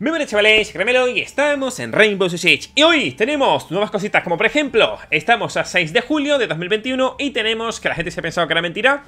Muy buenas chavales, Cremelo y estamos en Rainbow Six Y hoy tenemos nuevas cositas como por ejemplo Estamos a 6 de julio de 2021 y tenemos que la gente se ha pensado que era mentira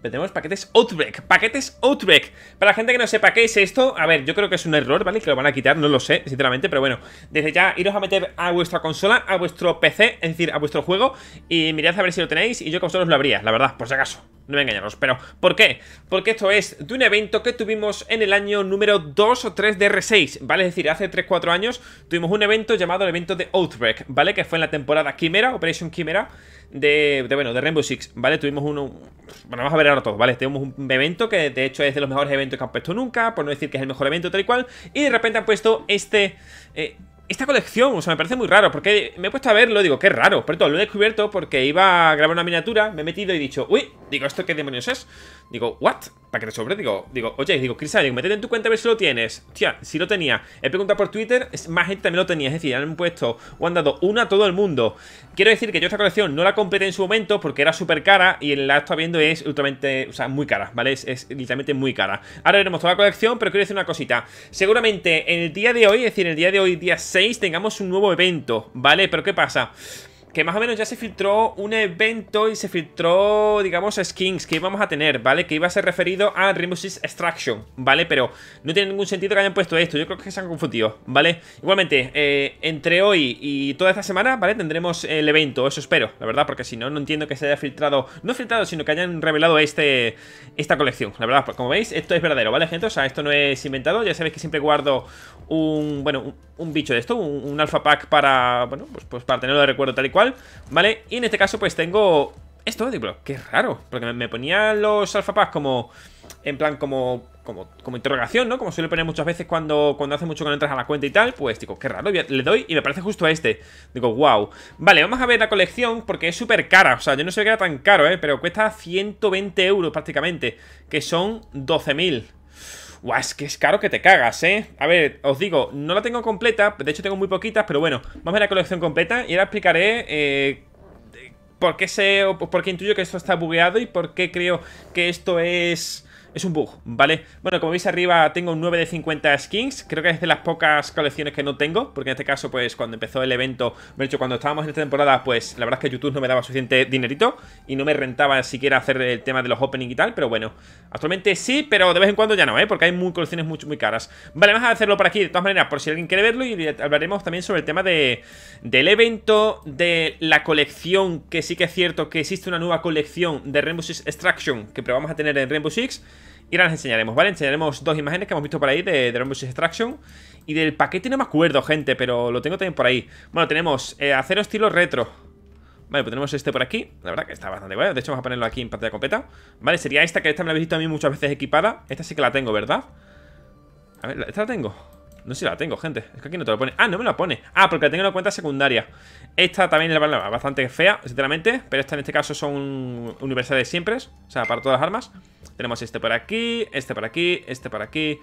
tenemos paquetes Outbreak, paquetes Outbreak Para la gente que no sepa qué es esto A ver, yo creo que es un error, ¿vale? Que lo van a quitar, no lo sé, sinceramente Pero bueno, desde ya iros a meter a vuestra consola A vuestro PC, es decir, a vuestro juego Y mirad a ver si lo tenéis Y yo con os lo abría, la verdad, por si acaso no me engañaros. Pero, ¿por qué? Porque esto es de un evento que tuvimos en el año número 2 o 3 de R6, ¿vale? Es decir, hace 3-4 años tuvimos un evento llamado el evento de Outbreak, ¿vale? Que fue en la temporada Quimera, Operation Quimera, de, bueno, de Rainbow Six, ¿vale? Tuvimos uno... Bueno, vamos a ver ahora todo, ¿vale? Tuvimos un evento que de hecho es de los mejores eventos que han puesto nunca, por no decir que es el mejor evento tal y cual, y de repente han puesto este... Eh, esta colección, o sea, me parece muy raro, porque me he puesto a verlo, digo, qué raro, pero todo lo he descubierto porque iba a grabar una miniatura, me he metido y he dicho, uy, digo, ¿esto qué demonios es? Digo, ¿what? que te sobre. Digo, digo oye, digo, Chris Allen, métete en tu cuenta a ver si lo tienes. Tía, si lo tenía. He preguntado por Twitter, más gente también lo tenía. Es decir, han puesto o han dado una a todo el mundo. Quiero decir que yo esta colección no la compré en su momento porque era súper cara y la está viendo es ultramente, o sea, muy cara, ¿vale? Es, literalmente muy cara. Ahora veremos toda la colección, pero quiero decir una cosita. Seguramente en el día de hoy, es decir, en el día de hoy, día 6, tengamos un nuevo evento, ¿vale? Pero ¿qué pasa? que más o menos ya se filtró un evento y se filtró, digamos, skins que íbamos a tener, ¿vale? Que iba a ser referido a Rainbow Extraction, ¿vale? Pero no tiene ningún sentido que hayan puesto esto, yo creo que se han confundido, ¿vale? Igualmente, eh, entre hoy y toda esta semana, ¿vale? Tendremos el evento, eso espero, la verdad, porque si no, no entiendo que se haya filtrado, no filtrado, sino que hayan revelado este, esta colección, la verdad, porque como veis, esto es verdadero, ¿vale, gente? O sea, esto no es inventado, ya sabéis que siempre guardo un, bueno, un un bicho de esto, un, alfa pack para, bueno, pues, pues, para tenerlo de recuerdo tal y cual, ¿vale? Y en este caso pues tengo esto, digo, qué raro, porque me, ponían los alfa packs como, en plan como, como, como interrogación, ¿no? Como suele poner muchas veces cuando, cuando hace mucho que no entras a la cuenta y tal, pues digo, qué raro, le doy y me parece justo a este, digo, wow. Vale, vamos a ver la colección porque es súper cara, o sea, yo no sé que era tan caro, ¿eh? Pero cuesta 120 euros prácticamente, que son 12.000 ¡Guau, es que es caro que te cagas, ¿eh? A ver, os digo, no la tengo completa, de hecho tengo muy poquitas, pero bueno, vamos a ver la colección completa y ahora explicaré eh, por qué sé o por qué intuyo que esto está bugueado y por qué creo que esto es es un bug, ¿vale? Bueno, como veis arriba tengo 9 de 50 skins, creo que es de las pocas colecciones que no tengo, porque en este caso pues cuando empezó el evento, de hecho cuando estábamos en esta temporada pues la verdad es que YouTube no me daba suficiente dinerito y no me rentaba siquiera hacer el tema de los openings y tal, pero bueno, actualmente sí, pero de vez en cuando ya no, ¿eh? Porque hay colecciones muy, muy caras. Vale, vamos a hacerlo por aquí de todas maneras, por si alguien quiere verlo y hablaremos también sobre el tema de, del evento, de la colección, que sí que es cierto que existe una nueva colección de Rainbow Six Extraction que probamos a tener en Rainbow Six y ahora les enseñaremos, ¿vale? Enseñaremos dos imágenes que hemos visto por ahí de Dragon Ball Extraction Y del paquete no me acuerdo, gente, pero lo tengo también por ahí Bueno, tenemos eh, acero estilo retro Vale, pues tenemos este por aquí La verdad que está bastante bueno, de hecho vamos a ponerlo aquí en pantalla completa Vale, sería esta, que esta me la he visto a mí muchas veces equipada Esta sí que la tengo, ¿verdad? A ver, ¿esta la tengo? No sé si la tengo, gente. Es que aquí no te lo pone. Ah, no me la pone. Ah, porque la tengo en cuenta secundaria. Esta también es bastante fea, sinceramente. Pero esta en este caso son universales siempre. O sea, para todas las armas. Tenemos este por aquí, este por aquí, este por aquí.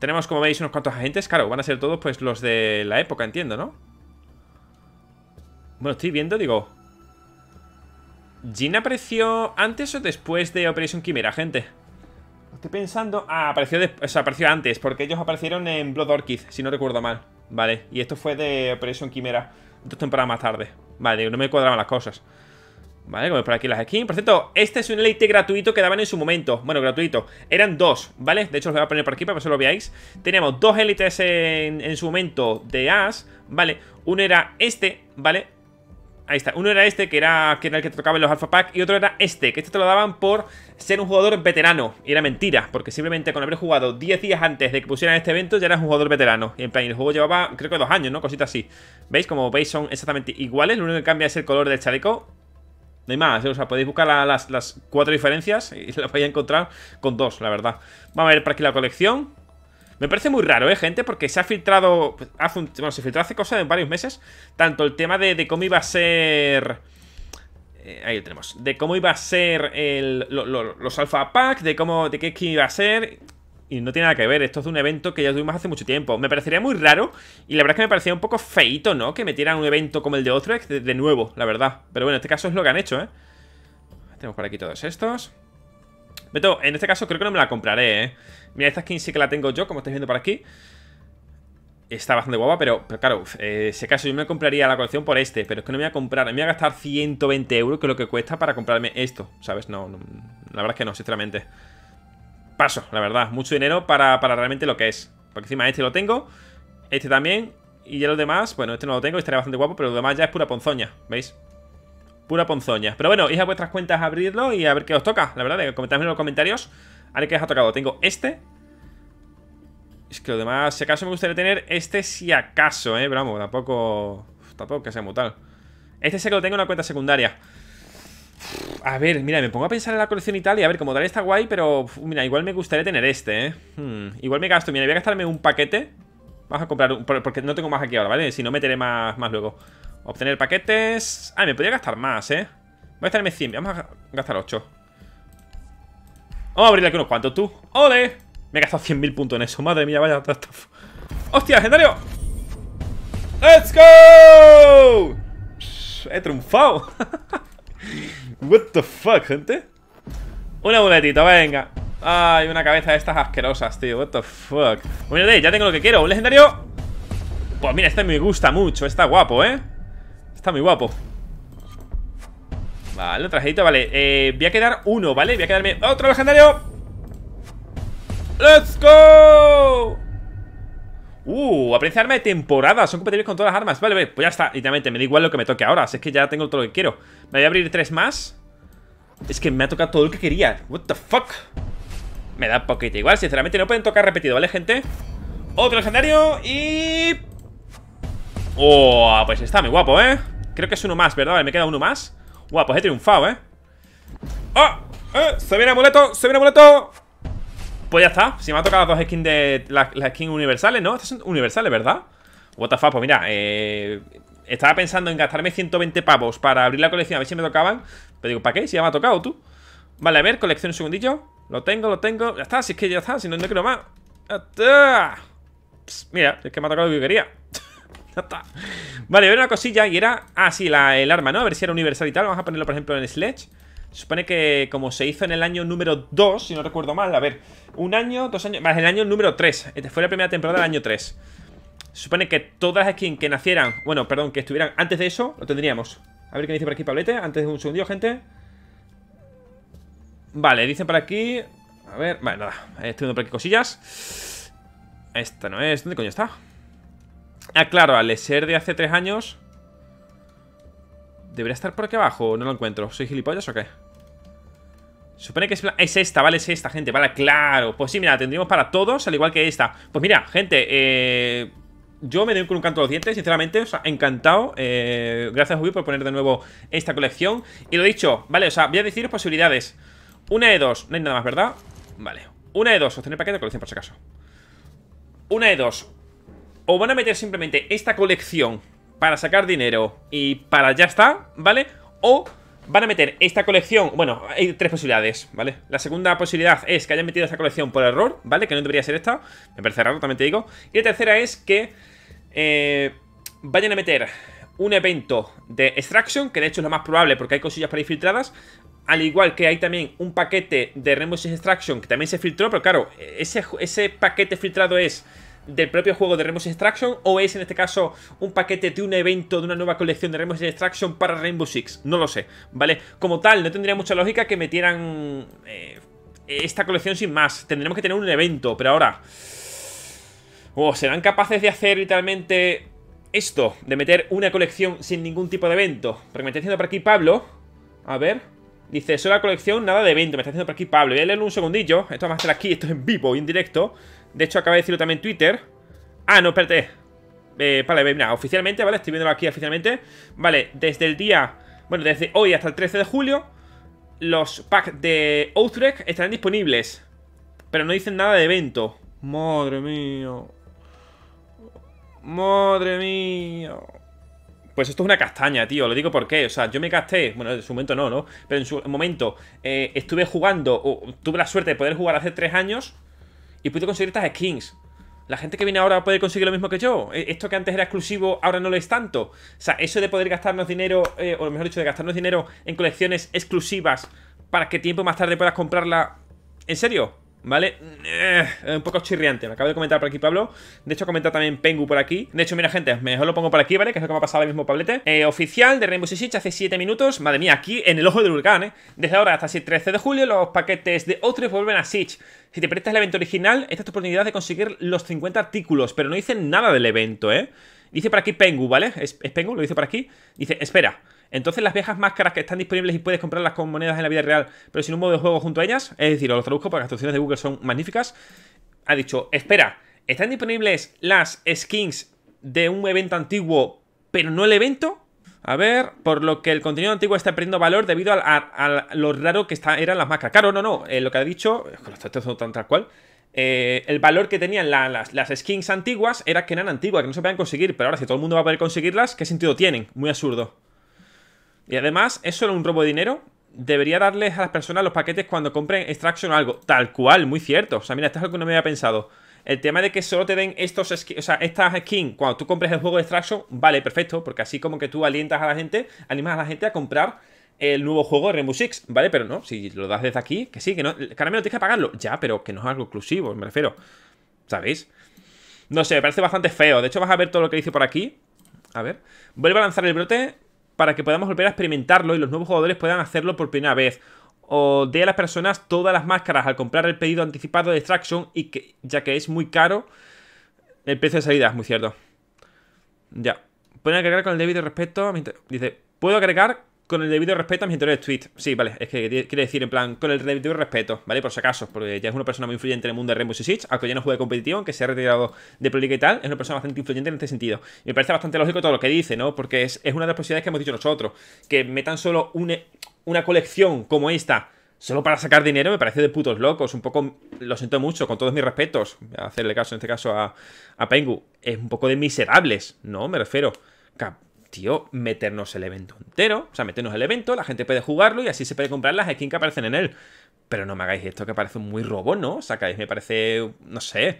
Tenemos, como veis, unos cuantos agentes. Claro, van a ser todos pues los de la época, entiendo, ¿no? Bueno, estoy viendo, digo... ¿Jin apareció antes o después de Operation Quimera, gente? Estoy pensando... Ah, apareció, apareció antes, porque ellos aparecieron en Blood Orchid, si no recuerdo mal. Vale, y esto fue de Operation Quimera, dos temporadas más tarde. Vale, no me cuadraban las cosas. Vale, como por aquí las skins. Por cierto, este es un elite gratuito que daban en su momento. Bueno, gratuito. Eran dos, ¿vale? De hecho, os voy a poner por aquí para que se lo veáis. Teníamos dos elites en, en su momento de As, ¿vale? Uno era este, ¿vale? Ahí está. Uno era este, que era, el que tocaba en los Alpha Pack. Y otro era este, que este te lo daban por ser un jugador veterano. Y era mentira, porque simplemente con haber jugado 10 días antes de que pusieran este evento, ya eras un jugador veterano. Y en plan, el juego llevaba, creo que dos años, ¿no? Cositas así. ¿Veis? Como veis, son exactamente iguales. Lo único que cambia es el color del chaleco. No hay más, ¿eh? o sea, podéis buscar las, cuatro diferencias y las vais a encontrar con dos, la verdad. Vamos a ver para aquí la colección. Me parece muy raro, ¿eh, gente? Porque se ha filtrado... bueno, se filtró hace cosa en varios meses. Tanto el tema de, cómo iba a ser... Eh, ahí lo tenemos. De cómo iba a ser los Alpha pack, de cómo de qué iba a ser y no tiene nada que ver. Esto es de un evento que ya tuvimos hace mucho tiempo. Me parecería muy raro y la verdad es que me parecía un poco feito, ¿no? Que metieran un evento como el de Otrex de, de, nuevo, la verdad. Pero bueno, en este caso es lo que han hecho, ¿eh? Tenemos por aquí todos estos. Beto, en este caso creo que no me la compraré, ¿eh? Mira, esta skin sí que la tengo yo, como estáis viendo por aquí. Está bastante guapa, pero, claro, eh, si acaso yo me compraría la colección por este, pero es que no me voy a comprar, me voy a gastar 120 euros, que es lo que cuesta para comprarme esto, ¿sabes? No, la verdad es que no, sinceramente. Paso, la verdad, mucho dinero para, realmente lo que es. Porque encima este lo tengo, este también, y ya los demás, bueno, este no lo tengo, este estaría bastante guapo, pero lo demás ya es pura ponzoña, ¿veis? Pura ponzoña. Pero bueno, id a vuestras cuentas a abrirlo y a ver qué os toca, la verdad, comentadme en los comentarios Ahora que ha tocado, tengo este. Es que lo demás, si acaso me gustaría tener este si acaso, ¿eh? Pero vamos, tampoco... Tampoco que sea muy tal. Este sé que lo tengo en la cuenta secundaria. A ver, mira, me pongo a pensar en la colección y tal Y a ver, como tal está guay, pero Mira, igual me gustaría tener este, eh hmm, Igual me gasto, mira, voy a gastarme un paquete Vamos a comprar, porque no tengo más aquí ahora, ¿vale? Si no, meteré más, más luego Obtener paquetes... Ah, me podría gastar más, eh Voy a gastarme 100, vamos a gastar 8 Vamos a abrirle aquí unos cuantos, tú. ¡Ole! Me he gastado 100.000 puntos en eso. Madre mía, vaya. ¡Hostia, legendario! ¡Let's go! He triunfado. What the fuck, gente. Una boletita, venga. Ay, una cabeza de estas asquerosas, tío. What the fuck. Bueno, pues ya tengo lo que quiero. Un legendario. Pues mira, este me gusta mucho. Está guapo, ¿eh? Está muy guapo. Vale, otro vale eh, Voy a quedar uno, ¿vale? Voy a quedarme otro legendario ¡Let's go! Uh, apariencia arma de temporada Son compatibles con todas las armas Vale, vale, pues ya está Literalmente me da igual lo que me toque ahora Así es que ya tengo todo lo que quiero Me voy a abrir tres más Es que me ha tocado todo lo que quería What the fuck Me da poquito igual Sinceramente no pueden tocar repetido, ¿vale, gente? Otro legendario y... Oh, pues está muy guapo, ¿eh? Creo que es uno más, ¿verdad? Vale, me queda uno más Guau, pues he triunfado, ¿eh? ¡Oh! ¡Eh! ¡Se viene amuleto! ¡Se viene amuleto! Pues ya está. Si me ha tocado las dos skins de. Las, skins universales, ¿no? Estas son universales, ¿verdad? What the fuck, pues mira, eh, Estaba pensando en gastarme 120 pavos para abrir la colección, a ver si me tocaban. Pero digo, ¿para qué? Si ya me ha tocado tú. Vale, a ver, colección un segundillo. Lo tengo, lo tengo. Ya está, si es que ya está, si no, no quiero más. ¡Ah! mira, es que me ha tocado lo que quería. Vale, había una cosilla y era... Ah, sí, el arma, ¿no? A ver si era universal y tal. Vamos a ponerlo, por ejemplo, en Sledge. Se supone que como se hizo en el año número 2, si no recuerdo mal, a ver, un año, dos años, más el año número 3. Este fue la primera temporada del año 3. Se supone que todas las skins que nacieran, bueno, perdón, que estuvieran antes de eso, lo tendríamos. A ver qué dice por aquí Pablete, antes de un segundo, gente. Vale, dicen por aquí... A ver, vale, nada, estoy viendo por aquí cosillas. Esta no es... ¿Dónde coño está? Ah, claro, al ser de hace tres años... ¿Debería estar por aquí abajo no lo encuentro? ¿Soy gilipollas o qué? Supone que es, esta, ¿vale? Es esta, gente, ¿vale? Claro, pues sí, mira, tendríamos para todos Al igual que esta Pues mira, gente, eh... Yo me doy con un canto de los dientes, sinceramente, o sea, encantado. Eh, gracias, Ubi, por poner de nuevo esta colección. Y lo dicho, vale, o sea, voy a decir posibilidades. Una de dos, no hay nada más, ¿verdad? Vale. Una de dos, obtener paquete de colección por si acaso. Una de dos, o van a meter simplemente esta colección para sacar dinero y para ya está, ¿vale? O van a meter esta colección, bueno, hay tres posibilidades, ¿vale? La segunda posibilidad es que hayan metido esta colección por error, ¿vale? Que no debería ser esta, me parece raro, también te digo. Y la tercera es que eh, vayan a meter un evento de Extraction, que de hecho es lo más probable porque hay cosillas para ir filtradas, al igual que hay también un paquete de Rainbow Extraction que también se filtró, pero claro, ese paquete filtrado es del propio juego de Rainbow Extraction o es en este caso un paquete de un evento de una nueva colección de Rainbow Extraction para Rainbow Six, no lo sé, ¿vale? Como tal, no tendría mucha lógica que metieran eh, esta colección sin más, tendremos que tener un evento, pero ahora... o oh, ¿Serán capaces de hacer literalmente esto? De meter una colección sin ningún tipo de evento. Porque me está diciendo por aquí Pablo. A ver. Dice, solo la colección, nada de evento. Me está diciendo por aquí Pablo. Voy a leerlo un segundillo. Esto va a estar aquí, esto es en vivo y en directo. De hecho, acaba de decirlo también Twitter. Ah, no, espérate. Eh, vale, mira, oficialmente, ¿vale? Estoy viéndolo aquí oficialmente. Vale, desde el día... Bueno, desde hoy hasta el 13 de julio, los packs de Outrek estarán disponibles. Pero no dicen nada de evento. Madre mía. Madre mía. Pues esto es una castaña, tío. Lo digo porque, o sea, yo me gasté, bueno, en su momento no, ¿no? Pero en su momento eh, estuve jugando, o tuve la suerte de poder jugar hace tres años y pude conseguir estas skins. La gente que viene ahora puede conseguir lo mismo que yo. E, esto que antes era exclusivo, ahora no lo es tanto. O sea, eso de poder gastarnos dinero, O eh, o mejor dicho, de gastarnos dinero en colecciones exclusivas para que tiempo más tarde puedas comprarla. ¿En serio? ¿Vale? Eh, un poco chirriante, me acabo de comentar por aquí Pablo De hecho comenta también Pengu por aquí De hecho, mira gente, mejor lo pongo por aquí, ¿vale? Que es lo que me ha pasado ahora mismo Pablete eh, Oficial de Rainbow Six hace 7 minutos Madre mía, aquí en el ojo del huracán, ¿eh? Desde ahora hasta el 13 de julio los paquetes de o vuelven a Siege Si te prestas el evento original, esta es tu oportunidad de conseguir los 50 artículos Pero no dicen nada del evento, ¿eh? Dice por aquí Pengu, ¿vale? ¿Es, es Pengu? Lo dice por aquí Dice, espera entonces las viejas máscaras que están disponibles y puedes comprarlas con monedas en la vida real, pero sin un modo de juego junto a ellas, es decir, los lo traduzco porque las traducciones de Google son magníficas, ha dicho, espera, ¿están disponibles las skins de un evento antiguo, pero no el evento? A ver, por lo que el contenido antiguo está perdiendo valor debido a, lo raro que eran las máscaras. Claro, no, no, eh, lo que ha dicho, lo estoy tan tal cual, eh, el valor que tenían las, las, skins antiguas era que eran antiguas, que no se podían conseguir, pero ahora si todo el mundo va a poder conseguirlas, ¿qué sentido tienen? Muy absurdo. Y además, es solo un robo de dinero. Debería darles a las personas los paquetes cuando compren Extraction o algo. Tal cual, muy cierto. O sea, mira, esto es algo que no me había pensado. El tema de que solo te den estos o sea, estas skins cuando tú compres el juego de Extraction, vale, perfecto, porque así como que tú alientas a la gente, animas a la gente a comprar el nuevo juego Rainbow Six, ¿vale? Pero no, si lo das desde aquí, que sí, que no, caramelo, tienes que pagarlo. Ya, pero que no es algo exclusivo, me refiero. ¿Sabéis? No sé, me parece bastante feo. De hecho, vas a ver todo lo que dice por aquí. A ver. Vuelvo a lanzar el brote para que podamos volver a experimentarlo y los nuevos jugadores puedan hacerlo por primera vez. O dé a las personas todas las máscaras al comprar el pedido anticipado de Extraction, y que, ya que es muy caro, el precio de salida es muy cierto. Ya. Pueden agregar con el debido respeto. Dice, puedo agregar con el debido respeto a mi editores de tweet. Sí, vale, es que quiere decir en plan, con el debido respeto, ¿vale? Por si acaso, porque ya es una persona muy influyente en el mundo de Rainbow Six Siege, aunque ya no juegue competitivo, aunque se ha retirado de política y tal, es una persona bastante influyente en este sentido. Y me parece bastante lógico todo lo que dice, ¿no? Porque es, una de las posibilidades que hemos dicho nosotros, que metan solo una, colección como esta solo para sacar dinero me parece de putos locos. Un poco, lo siento mucho, con todos mis respetos, hacerle caso en este caso a, a Pengu, es un poco de miserables, ¿no? Me refiero tío, meternos el evento entero. O sea, meternos el evento, la gente puede jugarlo y así se puede comprar las skins que aparecen en él. Pero no me hagáis esto que parece muy robo, ¿no? O Sacáis, me parece, no sé.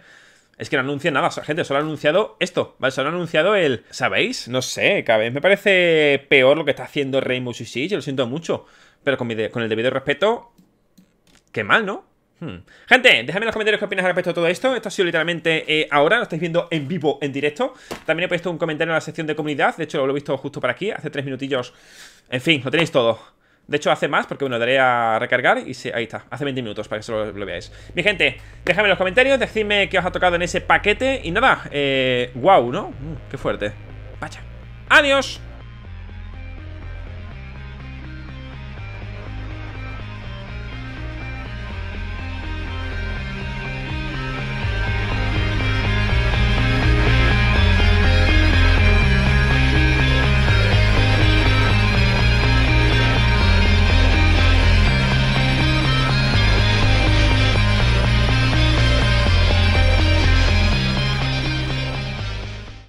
Es que no anuncia nada, o sea, gente, solo ha anunciado esto, ¿vale? Solo ha anunciado el, ¿sabéis? No sé, cada vez me parece peor lo que está haciendo Rainbow Six, yo lo siento mucho. Pero con, con el debido respeto, qué mal, ¿no? Hmm. Gente, dejadme en los comentarios qué opinas respecto a todo esto. Esto ha sido literalmente eh, ahora, lo estáis viendo en vivo, en directo. También he puesto un comentario en la sección de comunidad. De hecho, lo he visto justo por aquí, hace tres minutillos. En fin, lo tenéis todo. De hecho, hace más, porque bueno, daré a recargar y ahí está, hace 20 minutos para que se lo, veáis. Mi gente, déjame en los comentarios, decidme qué os ha tocado en ese paquete. Y nada, eh, wow, ¿no? Mm, qué fuerte. Vaya. ¡Adiós!